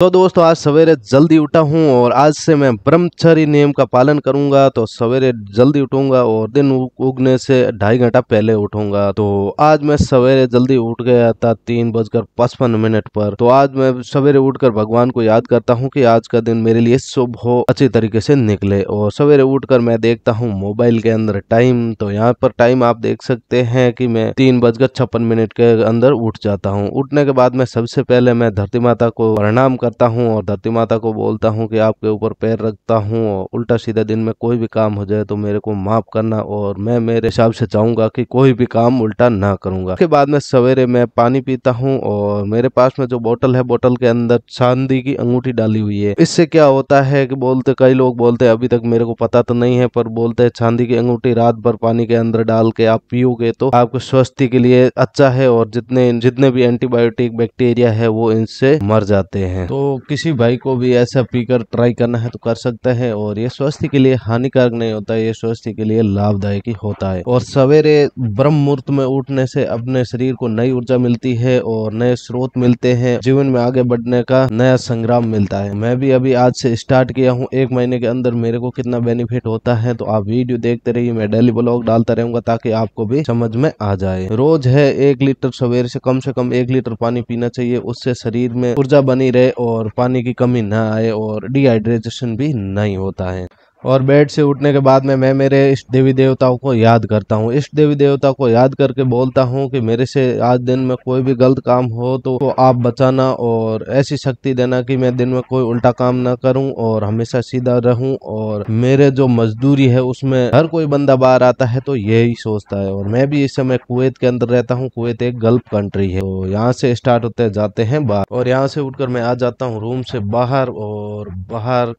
तो दोस्तों आज सवेरे जल्दी उठा हूँ और आज से मैं ब्रह्मचारी नियम का पालन करूंगा तो सवेरे जल्दी उठूंगा और दिन उगने से ढाई घंटा पहले उठूंगा तो आज मैं सवेरे जल्दी उठ गया था तीन बजकर पचपन मिनट पर तो आज मैं सवेरे उठकर भगवान को याद करता हूँ कि आज का दिन मेरे लिए शुभ हो अच्छी तरीके से निकले और सवेरे उठकर मैं देखता हूँ मोबाइल के अंदर टाइम तो यहाँ पर टाइम आप देख सकते हैं की मैं तीन बजकर छप्पन मिनट के अंदर उठ जाता हूँ उठने के बाद में सबसे पहले मैं धरती माता को प्रणाम कर करता हूँ और धरती माता को बोलता हूँ कि आपके ऊपर पैर रखता हूँ और उल्टा सीधा दिन में कोई भी काम हो जाए तो मेरे को माफ़ करना और मैं मेरे हिसाब से चाहूँगा कि कोई भी काम उल्टा ना करूँगा उसके बाद में सवेरे मैं पानी पीता हूँ और मेरे पास में जो बोतल है बोतल के अंदर चांदी की अंगूठी डाली हुई है इससे क्या होता है कि बोलते कई लोग बोलते अभी तक मेरे को पता तो नहीं है पर बोलते हैं चांदी की अंगूठी रात भर पानी के अंदर डाल के आप पियोगे तो आपके स्वास्थ्य के लिए अच्छा है और जितने जितने भी एंटीबायोटिक बैक्टीरिया है वो इनसे मर जाते हैं तो तो किसी भाई को भी ऐसा पीकर ट्राई करना है तो कर सकता है और ये स्वास्थ्य के लिए हानिकारक नहीं होता है ये स्वास्थ्य के लिए लाभदायक ही होता है और सवेरे ब्रह्म मुहूर्त में उठने से अपने शरीर को नई ऊर्जा मिलती है और नए स्रोत मिलते हैं जीवन में आगे बढ़ने का नया संग्राम मिलता है मैं भी अभी आज से स्टार्ट किया हूँ एक महीने के अंदर मेरे को कितना बेनिफिट होता है तो आप वीडियो देखते रहिए मैं डेली ब्लॉग डालता रहूंगा ताकि आपको भी समझ में आ जाए रोज है एक लीटर सवेरे से कम से कम एक लीटर पानी पीना चाहिए उससे शरीर में ऊर्जा बनी रहे और और पानी की कमी ना आए और डिहाइड्रेशन भी नहीं होता है और बेड से उठने के बाद में मैं मेरे इष्ट देवी देवताओं को याद करता हूँ इष्ट देवी देवता को याद करके बोलता हूँ कि मेरे से आज दिन में कोई भी गलत काम हो तो, आप बचाना और ऐसी शक्ति देना कि मैं दिन में कोई उल्टा काम ना करूँ और हमेशा सीधा रहूँ और मेरे जो मजदूरी है उसमें हर कोई बंदा बाहर आता है तो यही सोचता है और मैं भी इस समय कुवैत के अंदर रहता हूँ कुवैत एक गल्फ कंट्री है तो यहाँ से स्टार्ट होते जाते हैं बाहर और यहाँ से उठकर मैं आ जाता हूँ रूम से बाहर और बाहर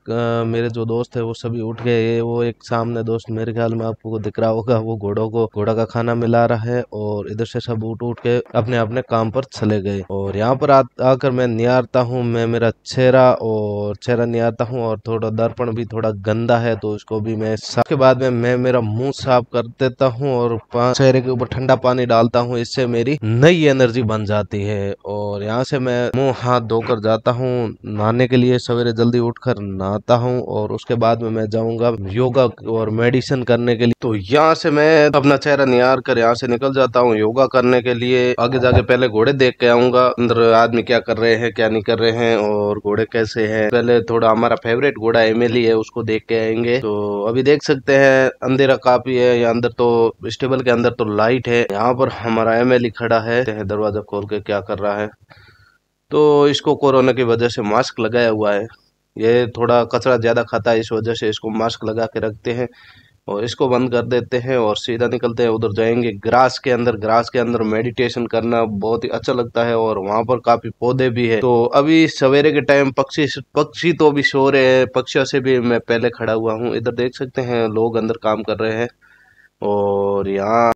मेरे जो दोस्त है वो सभी उठ के ये वो एक सामने दोस्त मेरे ख्याल में आपको दिख रहा होगा वो घोड़ो को घोड़ा का खाना मिला रहा है और इधर से सब उठ उठ के अपने अपने काम पर चले गए और यहाँ पर आकर मैं निहारता हूँ मैं मेरा चेहरा और चेहरा निहारता हूँ और थोड़ा दर्पण भी थोड़ा गंदा है तो उसको भी मैं उसके बाद में मैं मेरा मुंह साफ कर देता हूँ और चेहरे के ऊपर ठंडा पानी डालता हूँ इससे मेरी नई एनर्जी बन जाती है और यहाँ से मैं मुंह हाथ धोकर जाता हूँ नहाने के लिए सवेरे जल्दी उठकर नहाता हूँ और उसके बाद में मैं जाऊंगा योगा और मेडिसिन करने के लिए तो यहाँ से मैं अपना चेहरा निहार कर यहाँ से निकल जाता हूँ योगा करने के लिए आगे जाके पहले घोड़े देख के आऊंगा अंदर आदमी क्या कर रहे हैं क्या नहीं कर रहे हैं और घोड़े कैसे हैं पहले थोड़ा हमारा फेवरेट घोड़ा एमएलई है उसको देख के आएंगे तो अभी देख सकते हैं अंधेरा काफी है यहाँ अंदर तो स्टेबल के अंदर तो लाइट है यहाँ पर हमारा एम खड़ा है दरवाजा खोल के क्या कर रहा है तो इसको कोरोना की वजह से मास्क लगाया हुआ है ये थोड़ा कचरा ज़्यादा खाता है इस वजह से इसको मास्क लगा के रखते हैं और इसको बंद कर देते हैं और सीधा निकलते हैं उधर जाएंगे ग्रास के अंदर ग्रास के अंदर मेडिटेशन करना बहुत ही अच्छा लगता है और वहाँ पर काफ़ी पौधे भी है तो अभी सवेरे के टाइम पक्षी पक्षी तो भी सो रहे हैं पक्षियों से भी मैं पहले खड़ा हुआ हूँ इधर देख सकते हैं लोग अंदर काम कर रहे हैं और यहाँ